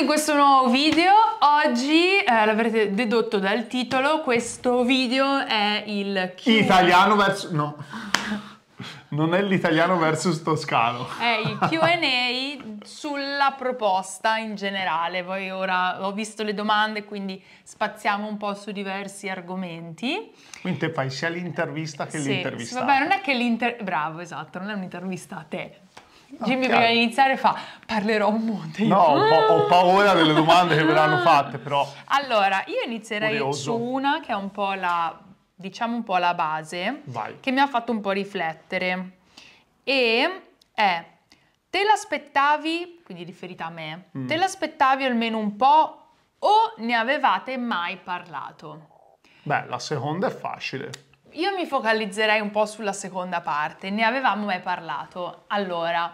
in questo nuovo video. Oggi, eh, l'avrete dedotto dal titolo, questo video è il... Q... Italiano verso... no. Non è l'italiano versus toscano. È il QA sulla proposta in generale. Poi ora ho visto le domande, quindi spaziamo un po' su diversi argomenti. Quindi te fai sia l'intervista che sì, l'intervista. Vabbè, non è che l'intervista. Bravo, esatto, non è un'intervista a te, Oh, Jimmy okay. prima di iniziare fa parlerò un monte. Io. No, ho, ho, paura delle domande che verranno fatte però. Allora, io inizierei curioso. su una che è un po' la, diciamo un po' la base, Vai. che mi ha fatto un po' riflettere. E è, te l'aspettavi, quindi riferita a me, mm. te l'aspettavi almeno un po' o ne avevate mai parlato? Beh, la seconda è facile. Io mi focalizzerei un po' sulla seconda parte, ne avevamo mai parlato. Allora...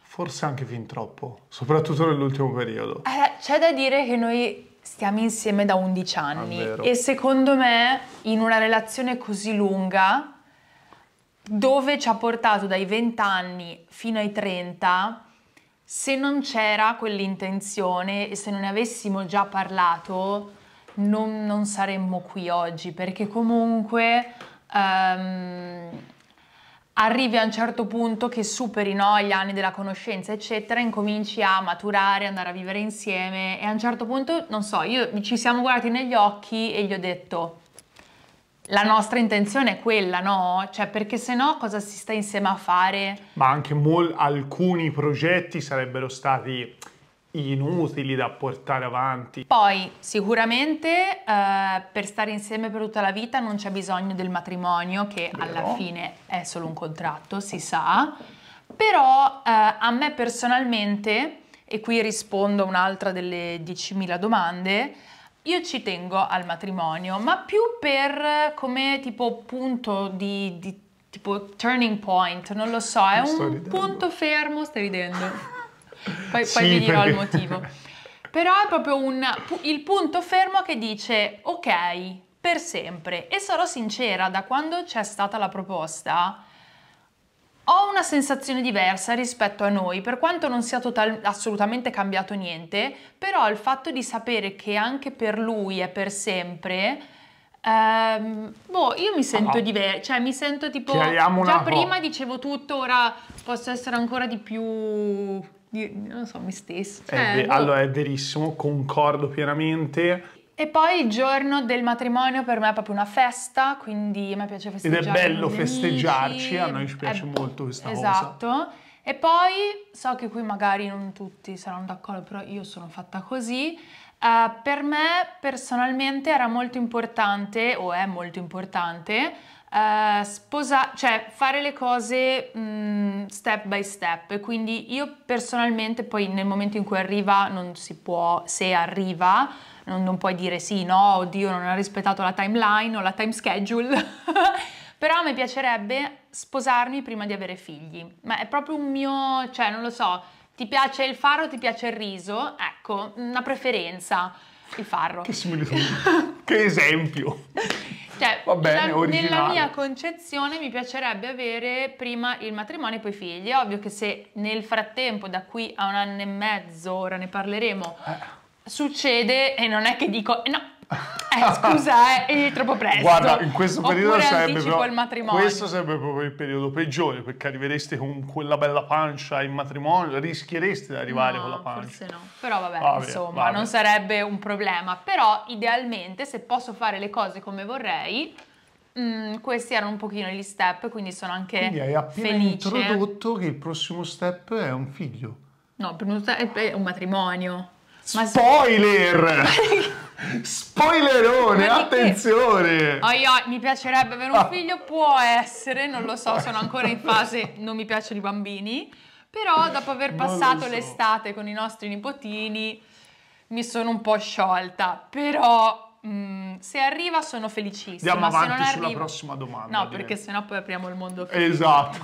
Forse anche fin troppo, soprattutto nell'ultimo periodo. Eh, c'è da dire che noi stiamo insieme da 11 ah, anni e secondo me in una relazione così lunga dove ci ha portato dai 20 anni fino ai 30 se non c'era quell'intenzione e se non ne avessimo già parlato non, non saremmo qui oggi perché comunque um, arrivi a un certo punto che superi no, gli anni della conoscenza, eccetera, incominci a maturare, andare a vivere insieme e a un certo punto, non so, io, ci siamo guardati negli occhi e gli ho detto la nostra intenzione è quella, no? Cioè, perché se no cosa si sta insieme a fare? Ma anche alcuni progetti sarebbero stati inutili da portare avanti. Poi sicuramente eh, per stare insieme per tutta la vita non c'è bisogno del matrimonio che Vero. alla fine è solo un contratto, si sa, però eh, a me personalmente, e qui rispondo a un'altra delle 10.000 domande, io ci tengo al matrimonio, ma più per come tipo punto di, di tipo turning point, non lo so, è non un punto fermo, stai ridendo. poi, sì, poi vi dirò perché... il motivo. Però è proprio un, il punto fermo che dice ok, per sempre. E sarò sincera, da quando c'è stata la proposta ho una sensazione diversa rispetto a noi, per quanto non sia total- assolutamente cambiato niente, però il fatto di sapere che anche per lui è per sempre... Ehm, boh, io mi sento ah, diversa, cioè mi sento tipo... Già prima dicevo tutto, ora posso essere ancora di più di, non so, me stessa. È cioè, eh, boh. no. Allora è verissimo, concordo pienamente. E poi il giorno del matrimonio per me è proprio una festa, quindi a me piace festeggiare. Ed è bello festeggiarci, amici. a noi ci piace è... molto questa esatto. cosa. Esatto. E poi so che qui magari non tutti saranno d'accordo, però io sono fatta così. Uh, per me personalmente era molto importante, o è molto importante, eh, sposa- cioè fare le cose mh, mm, step by step. Quindi io personalmente poi nel momento in cui arriva non si può, se arriva, non, non puoi dire sì, no, oddio non ha rispettato la timeline o la time schedule. Però mi piacerebbe sposarmi prima di avere figli. Ma è proprio un mio, cioè non lo so, ti piace il faro, ti piace il riso? Ecco, una preferenza il farro. Che similitudine, che esempio. Cioè, Va bene, la, nella mia concezione mi piacerebbe avere prima il matrimonio e poi i figli. È ovvio che se nel frattempo, da qui a un anno e mezzo, ora ne parleremo, eh. succede e non è che dico no, eh, scusa, eh, è troppo presto. Guarda, in questo periodo sarebbe proprio il matrimonio. Questo sarebbe proprio il periodo peggiore perché arrivereste con quella bella pancia in matrimonio, rischiereste di arrivare no, con la pancia. Forse no. Però vabbè, vabbè insomma, vabbè. non sarebbe un problema, però idealmente se posso fare le cose come vorrei, Mm, questi erano un pochino gli step, quindi sono anche quindi hai appena felice. introdotto che il prossimo step è un figlio. No, il primo step è un matrimonio. Spoiler! Spoilerone, attenzione! Oh, io, mi piacerebbe avere un ah. figlio, può essere, non lo so, sono ancora in fase non mi piacciono i bambini, però dopo aver passato so. l'estate con i nostri nipotini mi sono un po' sciolta, però Mm, se arriva sono felicissima. Andiamo avanti sulla arriva... prossima domanda. No, direi. perché sennò poi apriamo il mondo. Finito. Esatto,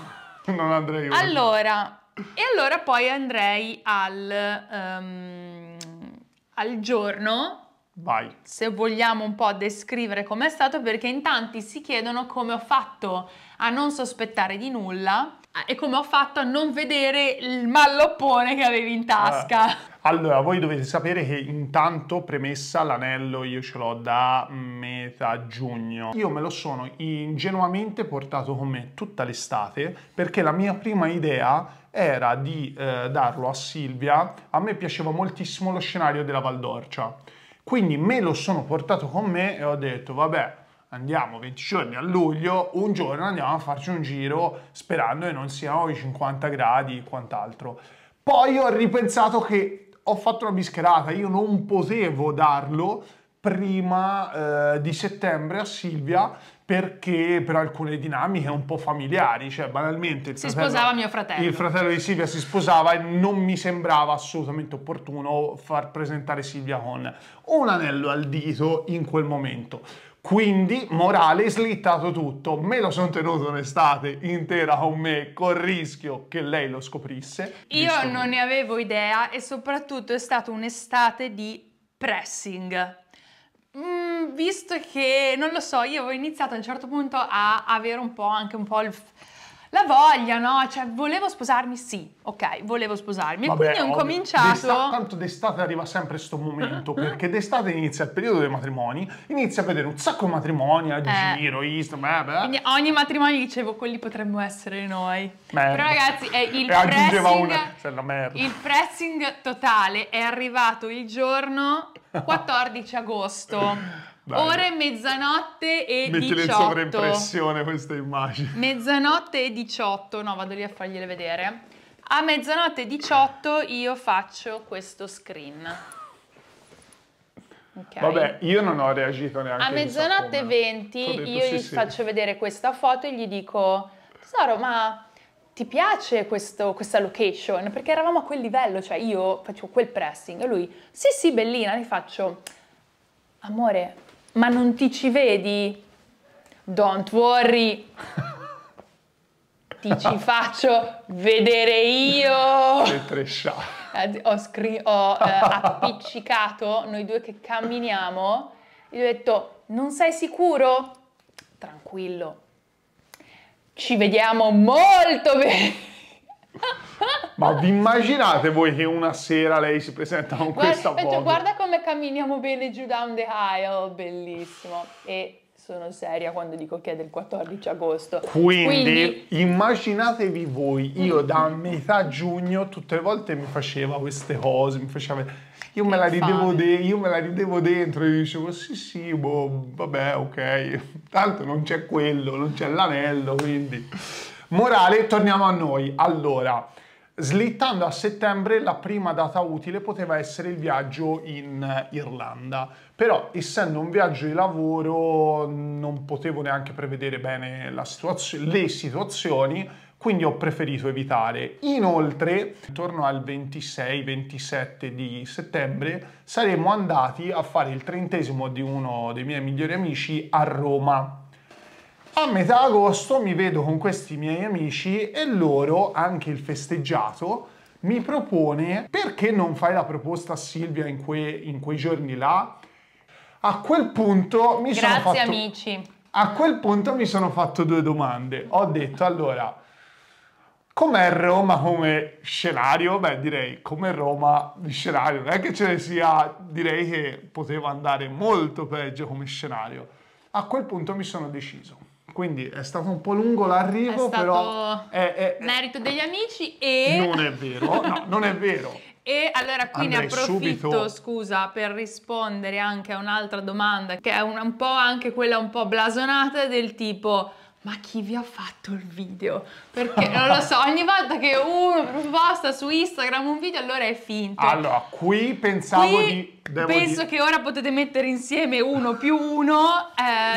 non andrei Allora, e allora poi andrei al... Um, al giorno. Vai. Se vogliamo un po' descrivere com'è stato, perché in tanti si chiedono come ho fatto a non sospettare di nulla Ah, e come ho fatto a non vedere il malloppone che avevi in tasca. Ah. Allora, voi dovete sapere che intanto, premessa, l'anello io ce l'ho da metà giugno. Io me lo sono ingenuamente portato con me tutta l'estate perché la mia prima idea era di eh, darlo a Silvia. A me piaceva moltissimo lo scenario della Valdorcia. Quindi me lo sono portato con me e ho detto, vabbè, andiamo 20 giorni a luglio, un giorno andiamo a farci un giro sperando che non siano i 50 gradi e quant'altro. Poi ho ripensato che ho fatto una bischerata, io non potevo darlo prima eh, di settembre a Silvia perché per alcune dinamiche un po' familiari, cioè banalmente si fratello, sposava mio fratello. Il fratello di Silvia si sposava e non mi sembrava assolutamente opportuno far presentare Silvia con un anello al dito in quel momento. Quindi morale slittato tutto, me lo sono tenuto un'estate intera con me, col rischio che lei lo scoprisse. Io non me. ne avevo idea e soprattutto è stata un'estate di pressing. Mm, visto che, non lo so, io ho iniziato a un certo punto a avere un po' anche un po' il la voglia, no? Cioè, volevo sposarmi, sì, ok, volevo sposarmi. Vabbè, quindi ho ovvio. cominciato... tanto d'estate arriva sempre questo momento, perché d'estate inizia il periodo dei matrimoni, inizia a vedere un sacco eh, di matrimoni a eh. giro, Instagram, beh, beh. Quindi ogni matrimonio dicevo, quelli potremmo essere noi. Merda. Però ragazzi, eh, il, pressing, una, il pressing totale è arrivato il giorno 14 agosto. Dai. Ore mezzanotte e Mettile 18. Mettile in sovraimpressione queste immagini. Mezzanotte e 18, no vado lì a fargliele vedere. A mezzanotte e 18 io faccio questo screen. Okay. Vabbè, io non ho reagito neanche. A mezzanotte e 20 detto, io sì, gli sì. faccio vedere questa foto e gli dico, tesoro ma ti piace questo, questa location? Perché eravamo a quel livello, cioè io facevo quel pressing e lui, sì sì bellina, gli faccio, amore, ma non ti ci vedi? Don't worry, ti ci faccio vedere io. Che trescia. Ho, scri- ho eh, appiccicato noi due che camminiamo, e gli ho detto, non sei sicuro? Tranquillo, ci vediamo molto bene. Ma vi immaginate voi che una sera lei si presenta con questa cioè, foto? Guarda come camminiamo bene giù down the aisle, bellissimo. E sono seria quando dico che è del 14 agosto. Quindi, Quindi... immaginatevi voi, io mm. da metà giugno tutte le volte mi faceva queste cose, mi faceva... Io me, la ridevo, de- io me la ridevo dentro e dicevo sì sì, boh, vabbè, ok, tanto non c'è quello, non c'è l'anello, quindi... Morale, torniamo a noi. Allora, slittando a settembre la prima data utile poteva essere il viaggio in Irlanda, però essendo un viaggio di lavoro non potevo neanche prevedere bene situazio le situazioni, quindi ho preferito evitare. Inoltre, intorno al 26-27 di settembre, saremmo andati a fare il trentesimo di uno dei miei migliori amici a Roma a metà agosto mi vedo con questi miei amici e loro, anche il festeggiato, mi propone perché non fai la proposta a Silvia in, que in quei giorni là? A quel punto mi Grazie, sono fatto... Grazie amici. A quel punto mi sono fatto due domande. Ho detto allora, com'è Roma come scenario? Beh, direi come Roma di scenario. Non è che ce ne sia, direi che poteva andare molto peggio come scenario. A quel punto mi sono deciso. Quindi è stato un po' lungo l'arrivo, però è, è, è merito degli amici e... Non è vero, no, non è vero. E allora qui Andrei ne approfitto, subito. scusa, per rispondere anche a un'altra domanda, che è un, un po' anche quella un po' blasonata del tipo ma chi vi ha fatto il video? Perché non lo so, ogni volta che uno posta su Instagram un video allora è finto. Allora, qui pensavo qui di... penso di... che ora potete mettere insieme uno più uno.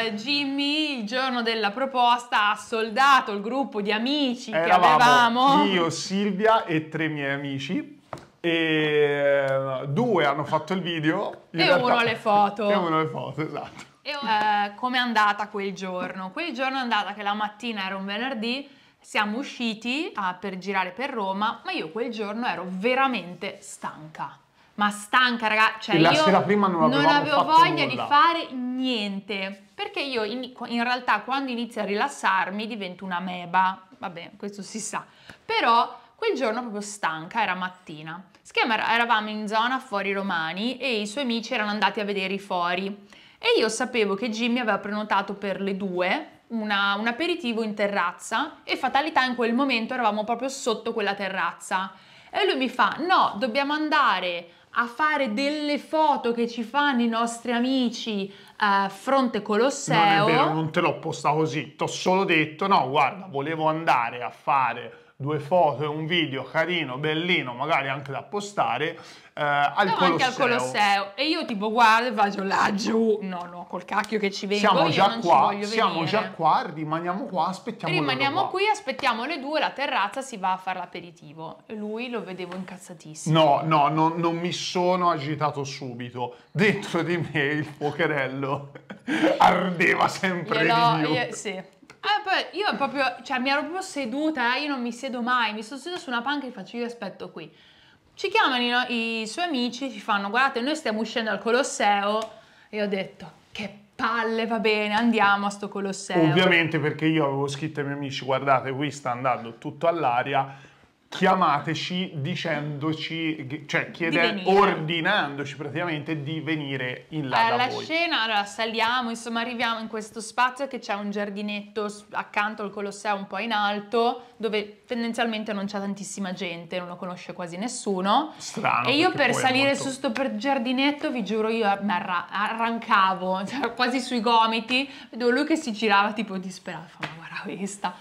Eh, Jimmy, il giorno della proposta, ha soldato il gruppo di amici Eravamo che avevamo. Io, Silvia e tre miei amici. E eh, due hanno fatto il video. e realtà... uno le foto. e uno le foto, esatto. E eh. eh, com'è andata quel giorno? Quel giorno è andata che la mattina era un venerdì, siamo usciti a, per girare per Roma, ma io quel giorno ero veramente stanca. Ma stanca, ragazzi, cioè la io sera prima non, non avevo voglia nulla. di fare niente. Perché io in, in realtà quando inizio a rilassarmi divento una meba. Vabbè, questo si sa. Però quel giorno proprio stanca, era mattina. Schema eravamo in zona fuori Romani e i suoi amici erano andati a vedere i fori e io sapevo che Jimmy aveva prenotato per le due una, un aperitivo in terrazza e fatalità in quel momento eravamo proprio sotto quella terrazza. E lui mi fa, no, dobbiamo andare a fare delle foto che ci fanno i nostri amici a eh, fronte Colosseo. Non è vero, non te l'ho posta così, t'ho solo detto, no, guarda, volevo andare a fare due foto e un video carino, bellino, magari anche da postare, eh, al, no, Colosseo. al Colosseo. E io tipo guardo e faccio laggiù, no no, col cacchio che ci vengo, siamo già qua, Siamo già qua, rimaniamo qua, aspettiamo Rimaniamo qui, aspettiamo le due, la terrazza, si va a fare l'aperitivo. Lui lo vedevo incazzatissimo. No, no, no, non mi sono agitato subito. Dentro di me il fuocherello ardeva sempre Glielo, di più. Io, sì. Eh, poi io proprio, cioè mi ero proprio seduta, io non mi siedo mai, mi sono seduta su una panca e faccio io aspetto qui. Ci chiamano no, i suoi amici, ci fanno guardate noi stiamo uscendo al Colosseo e ho detto che palle, va bene, andiamo a sto Colosseo. Ovviamente perché io avevo scritto ai miei amici guardate qui sta andando tutto all'aria chiamateci dicendoci, cioè chiede, ordinandoci praticamente di venire in là eh, da la voi. scena, allora saliamo, insomma arriviamo in questo spazio che c'è un giardinetto accanto al Colosseo un po' in alto, dove tendenzialmente non c'è tantissima gente, non lo conosce quasi nessuno. Strano. E io per salire molto... su sto giardinetto, vi giuro, io mi arra arrancavo, cioè, quasi sui gomiti, vedevo lui che si girava tipo disperato, ma guarda questa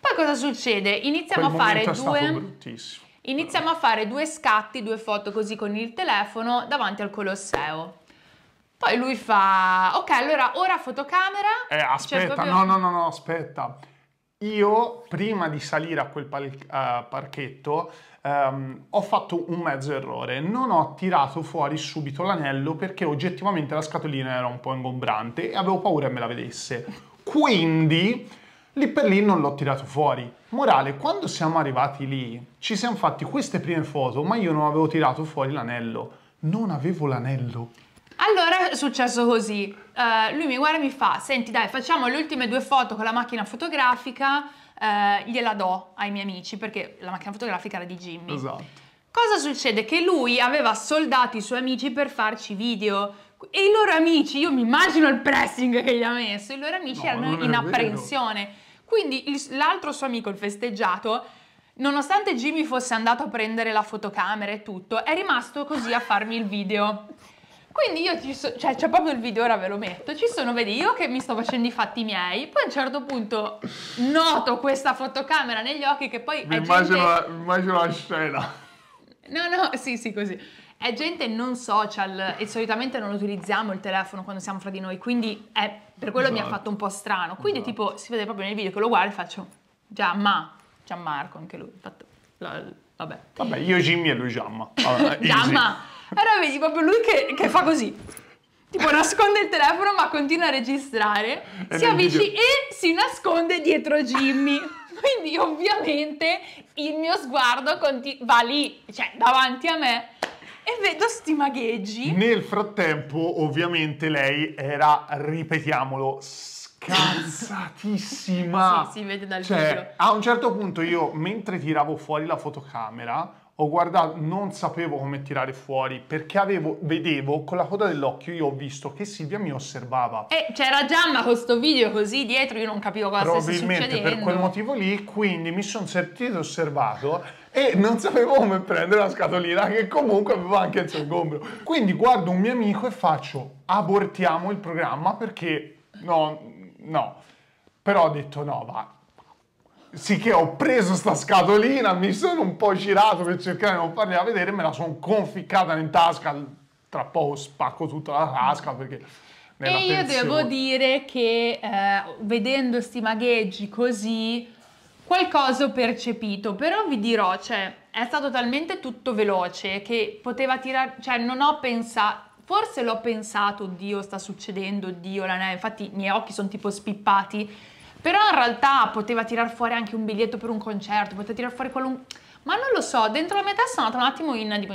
poi cosa succede? Iniziamo Quel a fare due... bruttissimo. Iniziamo a fare due scatti, due foto così con il telefono davanti al Colosseo. Poi lui fa, ok, allora ora fotocamera. Eh, cioè, aspetta, cioè proprio... no, no, no, no, aspetta. Io prima di salire a quel pal- uh, parchetto um, ho fatto un mezzo errore, non ho tirato fuori subito l'anello perché oggettivamente la scatolina era un po' ingombrante e avevo paura che me la vedesse. Quindi lì per lì non l'ho tirato fuori. Morale, quando siamo arrivati lì, ci siamo fatti queste prime foto, ma io non avevo tirato fuori l'anello. Non avevo l'anello. Allora è successo così, uh, lui mi guarda e mi fa, senti dai facciamo le ultime due foto con la macchina fotografica, uh, gliela do ai miei amici perché la macchina fotografica era di Jimmy. Esatto. Cosa succede? Che lui aveva soldati i suoi amici per farci video, e i loro amici, io mi immagino il pressing che gli ha messo, i loro amici no, erano in apprensione. Vero. Quindi il, l'altro suo amico, il festeggiato, nonostante Jimmy fosse andato a prendere la fotocamera e tutto, è rimasto così a farmi il video. Quindi io ci so, cioè c'è proprio il video, ora ve lo metto. Ci sono, vedi, io che mi sto facendo i fatti miei, poi a un certo punto noto questa fotocamera negli occhi che poi. Mi immagino, gente... immagino la scena. No, no, sì, sì, così è gente non social e solitamente non utilizziamo il telefono quando siamo fra di noi, quindi è, per quello esatto. mi ha esatto. fatto un po' strano. Quindi esatto. tipo si vede proprio nel video che lo guardo e faccio Giamma, Gianmarco anche lui, fatto, vabbè. Vabbè, io Jimmy e lui Giamma. Giamma! allora vedi proprio lui che, che fa così. Tipo nasconde il telefono ma continua a registrare, e si avvicina e si nasconde dietro Jimmy. Quindi ovviamente il mio sguardo va lì, cioè davanti a me e vedo sti magheggi. Nel frattempo, ovviamente, lei era, ripetiamolo, scazzatissima. sì, si vede dal cioè, video. A un certo punto io, mentre tiravo fuori la fotocamera, ho guardato, non sapevo come tirare fuori perché avevo, vedevo con la coda dell'occhio, io ho visto che Silvia mi osservava. E c'era Giamma con sto video così dietro, io non capivo cosa stesse succedendo. Probabilmente per quel motivo lì, quindi mi sono sentito osservato e non sapevo come prendere la scatolina che comunque aveva anche il suo sgombro. Quindi guardo un mio amico e faccio abortiamo il programma perché no, no. Però ho detto no, va, sì che ho preso sta scatolina, mi sono un po' girato per cercare di non fargliela vedere, me la sono conficcata in tasca, tra poco spacco tutta la tasca perché... E io devo dire che eh, vedendo sti magheggi così, qualcosa ho percepito, però vi dirò, cioè, è stato talmente tutto veloce che poteva tirare, cioè non ho pensato, forse l'ho pensato, oddio sta succedendo, oddio la neve, infatti i miei occhi sono tipo spippati, però in realtà poteva tirar fuori anche un biglietto per un concerto, poteva tirar fuori qualunque... Ma non lo so, dentro la mia testa è andata un attimo in... Tipo...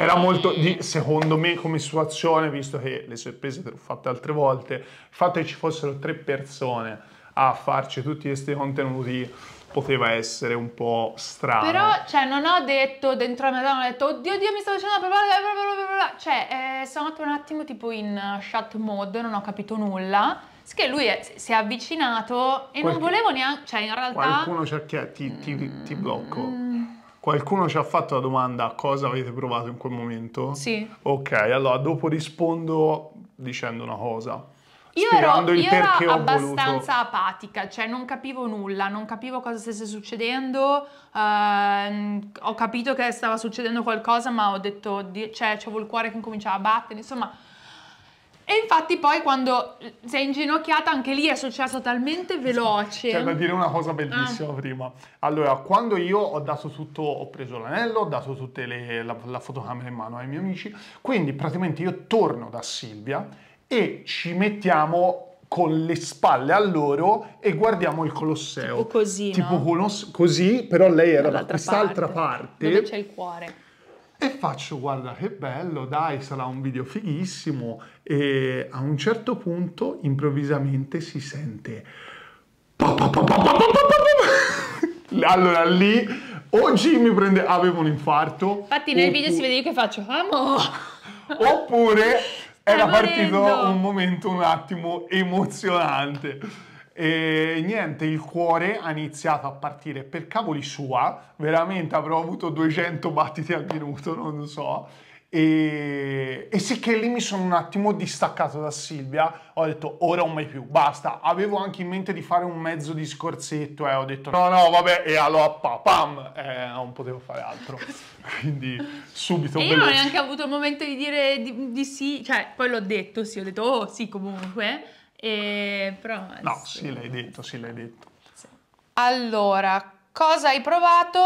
Era molto, di, secondo me, come situazione, visto che le sorprese le ho fatte altre volte, il fatto che ci fossero tre persone a farci tutti questi contenuti poteva essere un po' strano. Però, cioè, non ho detto dentro la mia testa, non ho detto, oddio, oddio, mi sto facendo una prova, cioè, eh, sono andata un attimo tipo in shut mode, non ho capito nulla che lui è, si è avvicinato e Qualche, non volevo neanche, cioè in realtà... Qualcuno ci ha chiesto, ti, ti, ti, mm. blocco. Mm. Qualcuno ci ha fatto la domanda cosa avete provato in quel momento? Sì. Ok, allora dopo rispondo dicendo una cosa. Io ero, io ero abbastanza voluto. apatica, cioè non capivo nulla, non capivo cosa stesse succedendo, ehm, ho capito che stava succedendo qualcosa ma ho detto, cioè avevo il cuore che incominciava a battere, insomma e infatti poi quando sei inginocchiata anche lì è successo talmente veloce. C'è da dire una cosa bellissima ah. prima. Allora, quando io ho dato tutto, ho preso l'anello, ho dato tutte le, la, la fotocamera in mano ai miei amici, quindi praticamente io torno da Silvia e ci mettiamo con le spalle a loro e guardiamo il Colosseo. Tipo così, Tipo no? così, però lei era da quest'altra parte. parte. Dove c'è il cuore e faccio guarda che bello, dai, sarà un video fighissimo e a un certo punto improvvisamente si sente allora lì oggi mi prende avevo un infarto. Infatti nel video si vede io che faccio amo. Oppure era partito un momento un attimo emozionante. E niente, il cuore ha iniziato a partire per cavoli sua, veramente avrò avuto 200 battiti al minuto, non lo so. E, e sì lì mi sono un attimo distaccato da Silvia, ho detto ora o mai più, basta. Avevo anche in mente di fare un mezzo discorsetto e eh, ho detto no no vabbè e allora pa, pam, eh, non potevo fare altro. Quindi subito... E io veloce. non ho neanche avuto il momento di dire di, di sì, cioè poi l'ho detto sì, ho detto oh sì comunque e, però, no, sì. sì l'hai detto, sì l'hai detto. Sì. Allora, cosa hai provato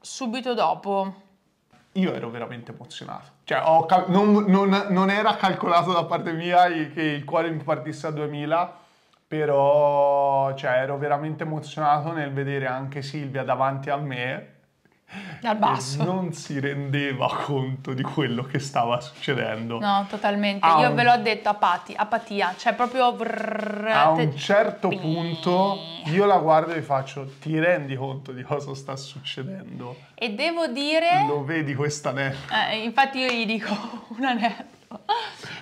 subito dopo? Io ero veramente emozionato. Cioè, non, non, non, era calcolato da parte mia che il cuore mi partisse a 2000, però cioè, ero veramente emozionato nel vedere anche Silvia davanti a me al basso. non si rendeva conto di quello che stava succedendo. No, totalmente. A Io un... ve l'ho detto, apati, apatia, cioè proprio... a un certo punto io la guardo e faccio, ti rendi conto di cosa sta succedendo? E devo dire... Lo vedi quest'anello? Eh, infatti io gli dico un anello.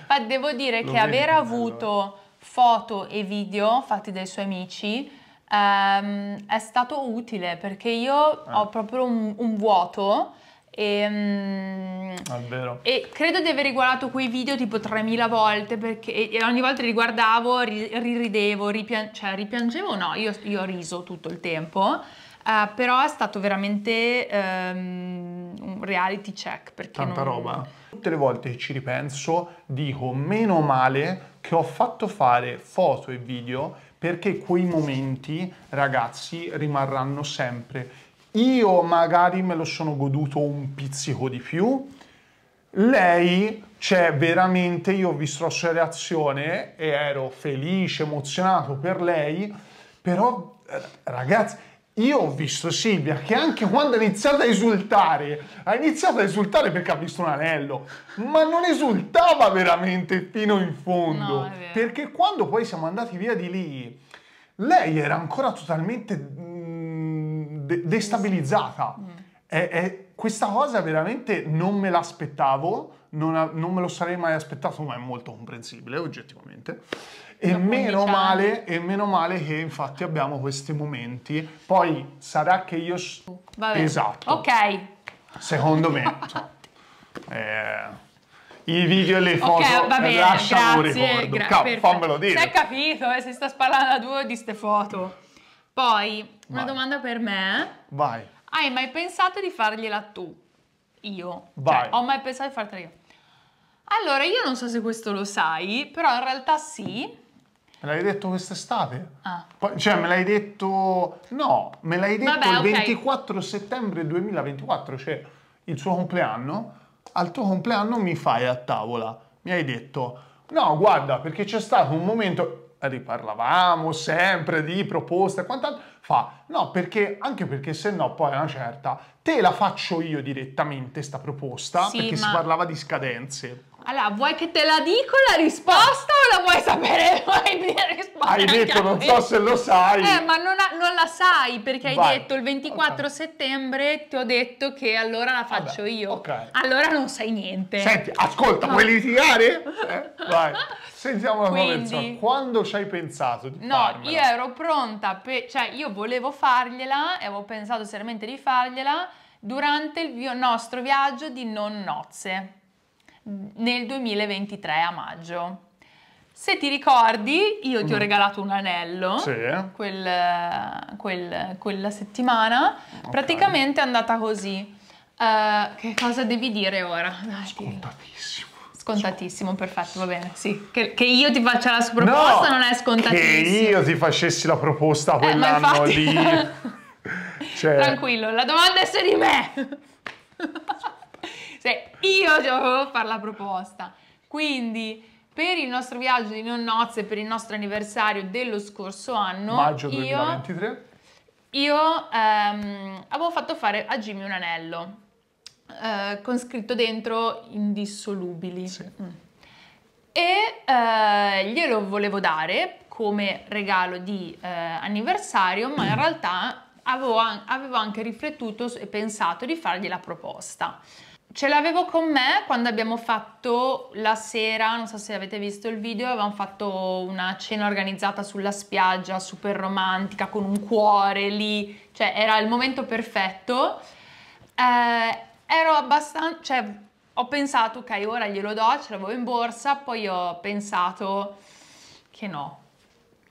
Ma devo dire Lo che aver avuto foto e video fatti dai suoi amici ehm, è stato utile perché io eh. ho proprio un, un vuoto e, ehm, ah, e, credo di aver riguardato quei video tipo 3000 volte perché ogni volta li guardavo, riridevo, ripian- cioè ripiangevo, no, io, io ho riso tutto il tempo. Uh, però è stato veramente um, un reality check. Perché Tanta non... roba. Tutte le volte che ci ripenso dico meno male che ho fatto fare foto e video perché quei momenti, ragazzi, rimarranno sempre. Io magari me lo sono goduto un pizzico di più, lei, cioè veramente, io ho visto la sua reazione e ero felice, emozionato per lei, però eh, ragazzi, io ho visto Silvia che anche quando ha iniziato a esultare, ha iniziato a esultare perché ha visto un anello, ma non esultava veramente fino in fondo. No, perché quando poi siamo andati via di lì, lei era ancora totalmente mm, destabilizzata. Mm è, è, questa cosa veramente non me l'aspettavo, non, non, me lo sarei mai aspettato, ma è molto comprensibile oggettivamente. E meno, male, e meno, male, che infatti abbiamo questi momenti. Poi sarà che io... Vabbè. Esatto. Ok. Secondo me. eh, i video e le foto okay, va bene, lasciamo grazie, un ricordo. Gra- Cap, fammelo dire. Si è capito, eh, si sta spallando a due di queste foto. Poi, Vai. una domanda per me. Vai. Hai mai pensato di fargliela tu? Io. Cioè, Vai. Cioè, ho mai pensato di fartela io. Allora, io non so se questo lo sai, però in realtà sì. Me l'hai detto quest'estate? Ah. Cioè, me l'hai detto... No, me l'hai detto Vabbè, il 24 settembre 2024, cioè il suo compleanno. Al tuo compleanno mi fai a tavola. Mi hai detto, no, guarda, perché c'è stato un momento... Riparlavamo sempre di proposte e quant'altro fa no perché anche perché se no poi è una certa te la faccio io direttamente sta proposta sì, perché ma... si parlava di scadenze allora, vuoi che te la dico la risposta o la vuoi sapere? Vuoi Hai detto, non so se lo sai. Eh, ma non, ha, non la sai perché Vai. hai detto il 24 okay. settembre ti ho detto che allora la faccio Vabbè. io. Okay. Allora non sai niente. Senti, ascolta, no. vuoi litigare? Eh? Vai. Sentiamo la Quindi, Quando ci hai pensato di No, farmela? io ero pronta, per, cioè io volevo fargliela e avevo pensato seriamente di fargliela durante il nostro viaggio di non nozze nel 2023 a maggio. Se ti ricordi, io ti ho mm. regalato un anello sì. quel, quel, quella settimana. Okay. Praticamente è andata così. Uh, che cosa devi dire ora? scontatissimo. Scontatissimo, perfetto, va bene. Sì. Che, che, io ti faccia la proposta no, non è scontatissimo. Che io ti facessi la proposta eh, quell'anno eh, lì. cioè... Tranquillo, la domanda è se di me. cioè io dovevo fare la proposta. Quindi per il nostro viaggio di non nozze, per il nostro anniversario dello scorso anno, maggio 2023, io, io ehm, avevo fatto fare a Jimmy un anello eh, con scritto dentro indissolubili. Sì. Mm. E eh, glielo volevo dare come regalo di eh, anniversario, ma in realtà avevo, avevo anche riflettuto e pensato di fargli la proposta ce l'avevo con me quando abbiamo fatto la sera, non so se avete visto il video, avevamo fatto una cena organizzata sulla spiaggia, super romantica, con un cuore lì, cioè era il momento perfetto. Eh, ero abbastanza, cioè ho pensato, ok, ora glielo do, ce l'avevo in borsa, poi ho pensato che no.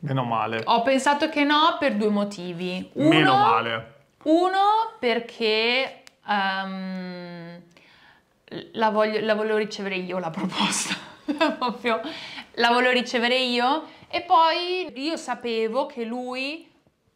Meno male. Ho pensato che no per due motivi. Uno, Meno male. Uno perché... Um, la voglio, la voglio ricevere io la proposta, proprio la voglio ricevere io e poi io sapevo che lui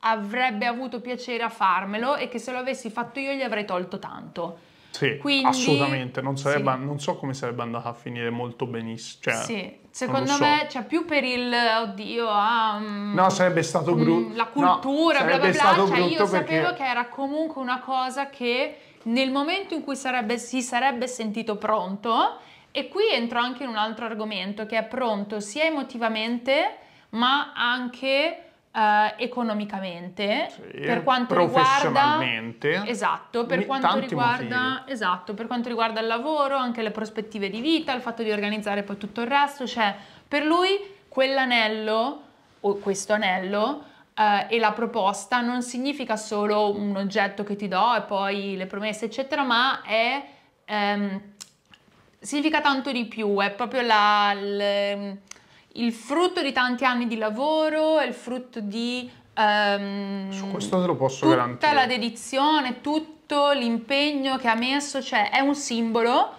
avrebbe avuto piacere a farmelo e che se lo avessi fatto io gli avrei tolto tanto. Sì, Quindi, assolutamente, non, sarebbe, sì. non, so come sarebbe andata a finire molto benissimo. Cioè, sì, secondo me so. cioè, più per il oddio, ah, mm, no, sarebbe stato brutto. Mm, la cultura, no, bla bla bla. Cioè, io perché... sapevo che era comunque una cosa che nel momento in cui sarebbe, si sarebbe sentito pronto, e qui entro anche in un altro argomento che è pronto sia emotivamente ma anche Uh, economicamente, sì, per quanto professionalmente, riguarda esatto, per quanto riguarda, esatto, per quanto riguarda il lavoro, anche le prospettive di vita, il fatto di organizzare poi tutto il resto, cioè per lui quell'anello o questo anello eh, e la proposta non significa solo un oggetto che ti do e poi le promesse eccetera, ma è, ehm, significa tanto di più, è proprio la, l, il frutto di tanti anni di lavoro, è il frutto di... Ehm, Su questo te lo posso tutta garantire. Tutta la dedizione, tutto l'impegno che ha messo, cioè è un simbolo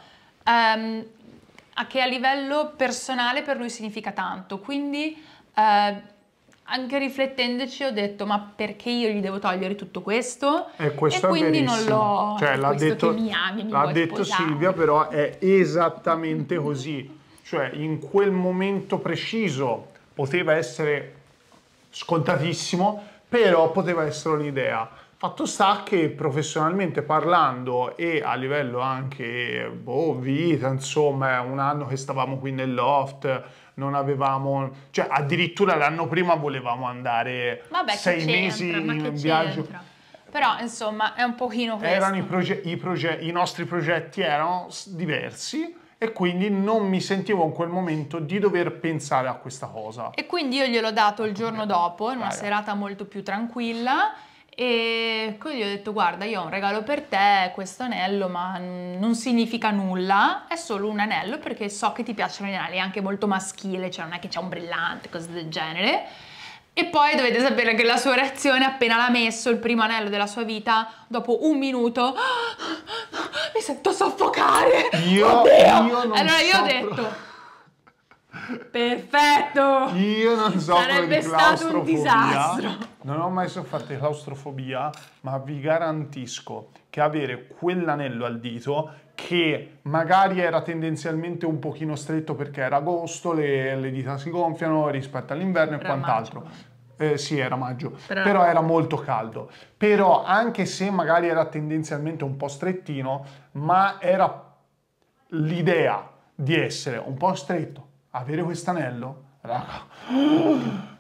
ehm, che a livello personale per lui significa tanto, quindi... Eh, anche riflettendoci ho detto ma perché io gli devo togliere tutto questo eh, e, questo e quindi non l'ho cioè, cioè l'ha detto, mi ami, mi l'ha detto Silvia però è esattamente così cioè in quel momento preciso poteva essere scontatissimo però poteva essere un'idea fatto sta che professionalmente parlando e a livello anche boh, vita insomma un anno che stavamo qui nel loft non avevamo, cioè addirittura l'anno prima volevamo andare Vabbè, sei mesi in un viaggio. Però insomma è un pochino questo. Erano i, proge i, proge i nostri progetti erano diversi e quindi non mi sentivo in quel momento di dover pensare a questa cosa. E quindi io gliel'ho dato il giorno dopo, in una Raga. serata molto più tranquilla e quindi gli ho detto guarda io ho un regalo per te, questo anello, ma non significa nulla, è solo un anello perché so che ti piacciono gli anelli, è anche molto maschile, cioè non è che c'è un brillante, cose del genere. E poi dovete sapere che la sua reazione appena l'ha messo il primo anello della sua vita, dopo un minuto, ah, ah, ah, mi sento soffocare. Io, Oddio! io non Allora io ho detto Perfetto! Io non so Sarebbe stato un disastro. Non ho mai sofferto claustrofobia, ma vi garantisco che avere quell'anello al dito che magari era tendenzialmente un pochino stretto perché era agosto, le, le dita si gonfiano rispetto all'inverno e quant'altro. Eh, sì, era maggio, però... però era molto caldo. Però anche se magari era tendenzialmente un po' strettino, ma era l'idea di essere un po' stretto, avere quest'anello, raga.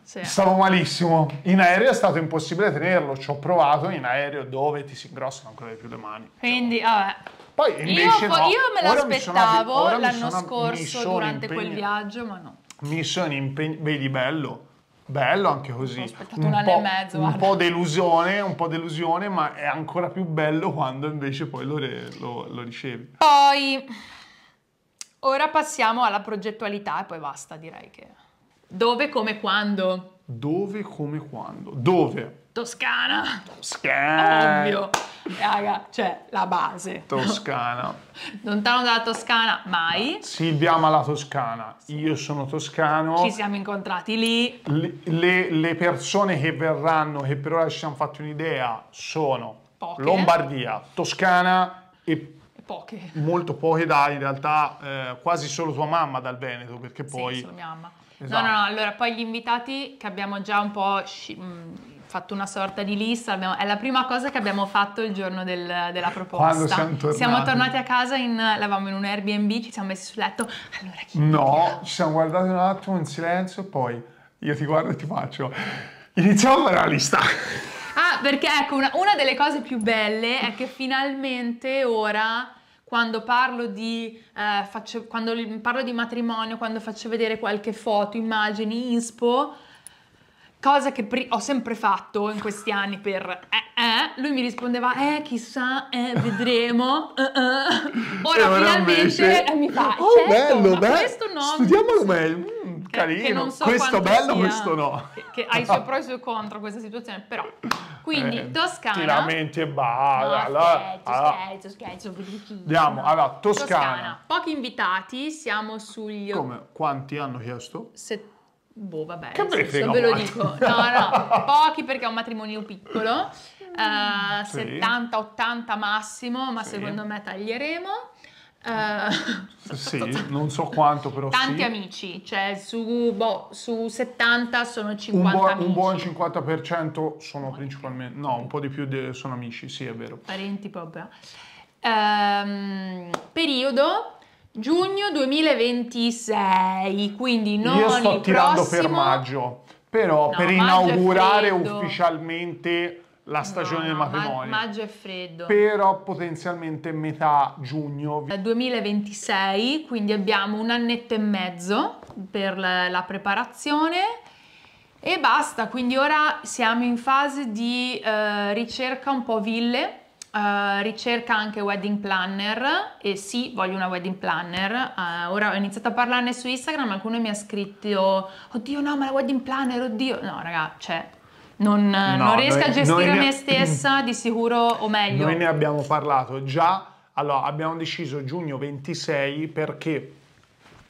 Sì. Stavo malissimo. In aereo è stato impossibile tenerlo. Ci ho provato in aereo dove ti si ingrossano ancora di più le mani. Quindi, vabbè. Poi invece io, no. io me l'aspettavo l'anno sono, scorso durante impegni, quel viaggio, ma no. Mi sono impegnato. Vedi, bello. Bello anche così. Ho aspettato un, un anno po', e mezzo. Un po' delusione, un po' delusione, ma è ancora più bello quando invece poi lo, re, lo, lo ricevi. Poi. Ora passiamo alla progettualità e poi basta, direi che... Dove, come, quando? Dove, come, quando? Dove? Toscana. Toscana. Ovvio. Raga, cioè la base. Toscana. Lontano dalla Toscana, mai. Silvia ama la Toscana. Sì. Io sono toscano. Ci siamo incontrati lì. Le, le, le, persone che verranno, che per ora ci siamo fatti un'idea, sono Poche. Lombardia, Toscana e Poche. Molto poche dai, in realtà eh, quasi solo tua mamma dal Veneto, perché poi... Sì, solo mia mamma. Esatto. No, no, no, allora poi gli invitati che abbiamo già un po' mm, fatto una sorta di lista, abbiamo, è la prima cosa che abbiamo fatto il giorno del, della proposta. Siamo tornati? siamo tornati? a casa, in, eravamo in un Airbnb, ci siamo messi sul letto, allora chi... No, ci siamo guardati un attimo in silenzio e poi io ti guardo e ti faccio, iniziamo per la lista. Ah, perché ecco, una, una delle cose più belle è che finalmente ora quando parlo di, eh, faccio, quando parlo di matrimonio, quando faccio vedere qualche foto, immagini, inspo, cosa che ho sempre fatto in questi anni per eh, eh, lui mi rispondeva eh chissà, eh, vedremo, eh, eh. ora Però eh, finalmente mi fa, oh certo, bello, bello, questo no, studiamolo meglio, mm, eh, carino, so questo bello, sia, questo no. Che, che ha i suoi pro e i suoi contro questa situazione, però, quindi eh, Toscana. Ti lamenti e bada. No, scherzo, scherzo, scherzo, Andiamo, allora, Toscana. Toscana. Pochi invitati, siamo sugli... Come, quanti hanno chiesto? 70. Boh, vabbè, che senso, ve lo dico. No, no, pochi perché è un matrimonio piccolo, uh, sì. 70-80 massimo, ma sì. secondo me taglieremo. Uh, sì, non so quanto però Tanti sì. amici, cioè su, boh, su, 70 sono 50 un, buo, un buon 50% sono Buone. principalmente, no, un po' di più sono amici, sì è vero. Parenti proprio. Um, periodo Giugno 2026, quindi non Io sto tirando prossimo... per maggio, però no, per maggio inaugurare ufficialmente la stagione no, del matrimonio. Ma maggio è freddo. Però potenzialmente metà giugno. 2026, quindi abbiamo un annetto e mezzo per la preparazione e basta, quindi ora siamo in fase di eh, ricerca un po' ville Uh, ricerca anche wedding planner e sì, voglio una wedding planner. Uh, ora ho iniziato a parlarne su Instagram, qualcuno mi ha scritto "Oddio, no, ma la wedding planner, oddio". No, raga, cioè non, no, non riesco noi, a gestire ne... me stessa di sicuro o meglio. Noi ne abbiamo parlato già. Allora, abbiamo deciso giugno 26 perché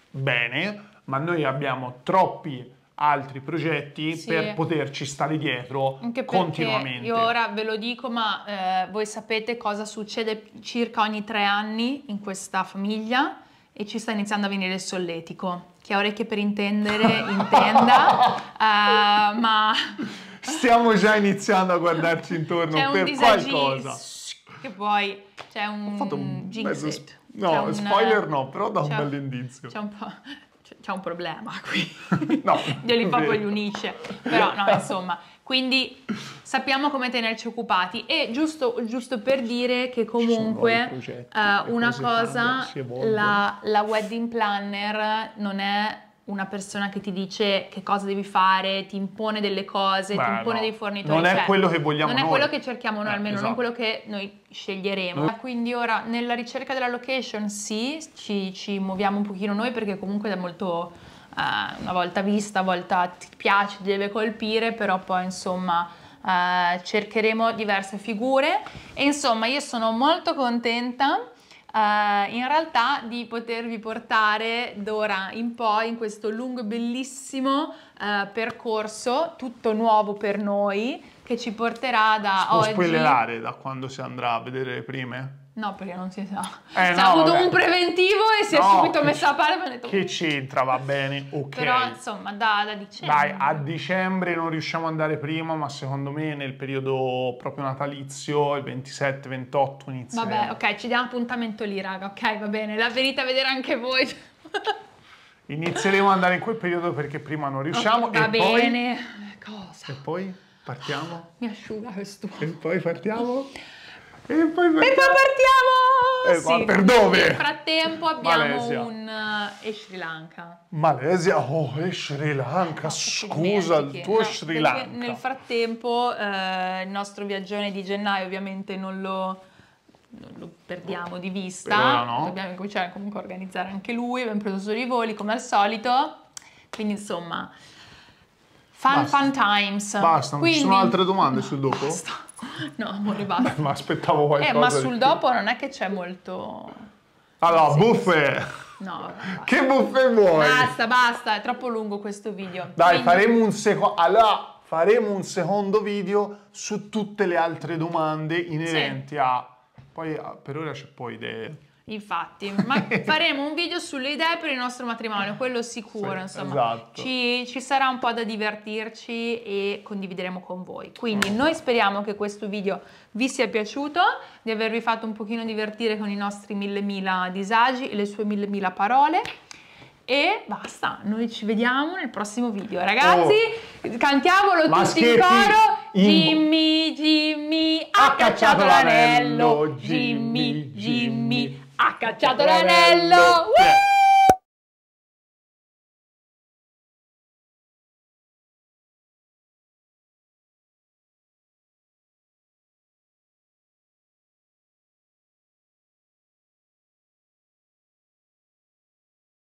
bene, ma noi abbiamo troppi altri progetti sì. per poterci stare dietro Anche continuamente. Io ora ve lo dico, ma eh, voi sapete cosa succede circa ogni tre anni in questa famiglia e ci sta iniziando a venire il solletico, che ha orecchie per intendere, intenda, uh, ma... Stiamo già iniziando a guardarci intorno per qualcosa. Che poi c'è un... Ho fatto un mezzo... No, un, spoiler eh, no, però da un bell'indizio. C'è un po' c'è un problema qui. no. Dio li fa poi li unisce. Però no, insomma, quindi sappiamo come tenerci occupati e giusto, giusto per dire che comunque progetti, uh, una cosa, fanno, la, la wedding planner non è una persona che ti dice che cosa devi fare, ti impone delle cose, Beh, ti impone no. dei fornitori. Non è cioè, quello che vogliamo Non è quello che cerchiamo noi, eh, almeno esatto. non quello che noi sceglieremo. No. Mm. Quindi ora nella ricerca della location sì, ci, ci muoviamo un pochino noi perché comunque è molto uh, una volta vista, a volte ti piace, ti deve colpire, però poi insomma... Uh, cercheremo diverse figure e insomma io sono molto contenta Uh, in realtà di potervi portare d'ora in poi in questo lungo e bellissimo uh, percorso, tutto nuovo per noi, che ci porterà da si oggi... Può spoilerare da quando si andrà a vedere le prime? No, perché non si sa. Eh, cioè, no, ha avuto vabbè. un preventivo e si è subito messa a parte. Detto, che uh". c'entra, va bene, ok. Però insomma, da, da, dicembre. Dai, a dicembre non riusciamo ad andare prima, ma secondo me nel periodo proprio natalizio, il 27-28 inizia. Vabbè, ok, ci diamo appuntamento lì, raga, ok, va bene. La venite a vedere anche voi. Inizieremo ad andare in quel periodo perché prima non riusciamo. Okay, va bene. Poi... Cosa? E poi partiamo. Mi asciuga questo. E poi partiamo. E poi partiamo! E poi partiamo! E sì. per dove? Nel frattempo abbiamo Malesia. un uh, e Sri Lanka. Malesia, oh, e Sri Lanka, eh, scusa, il tuo no, Sri Lanka. Nel frattempo eh, il nostro viaggione di gennaio ovviamente non lo, non lo perdiamo di vista, no. no. dobbiamo cominciare comunque a organizzare anche lui, abbiamo preso solo i voli come al solito, quindi insomma, fun basta. fun times. Basta, non quindi, ci sono altre domande no, sul dopo? Basta. No, amore, basta. ma aspettavo qualcosa. Eh, ma sul dopo non è che c'è molto... Allora, buffet! No. che buffet vuoi? Basta, basta, è troppo lungo questo video. Dai, Quindi... faremo un secondo... Allora, faremo un secondo video su tutte le altre domande inerenti sì. a... Poi per ora c'è poi... De... Infatti, ma faremo un video sulle idee per il nostro matrimonio, quello sicuro, sì, insomma. Esatto. Ci, ci, sarà un po' da divertirci e condivideremo con voi. Quindi mm. noi speriamo che questo video vi sia piaciuto, di avervi fatto un pochino divertire con i nostri mille mila disagi e le sue mille mila parole. E basta, noi ci vediamo nel prossimo video. Ragazzi, oh. cantiamolo tutti in coro. In... Jimmy, Jimmy, ha, cacciato, cacciato l'anello. Jimmy, Jimmy. Jimmy ha cacciato l'anello! Uh!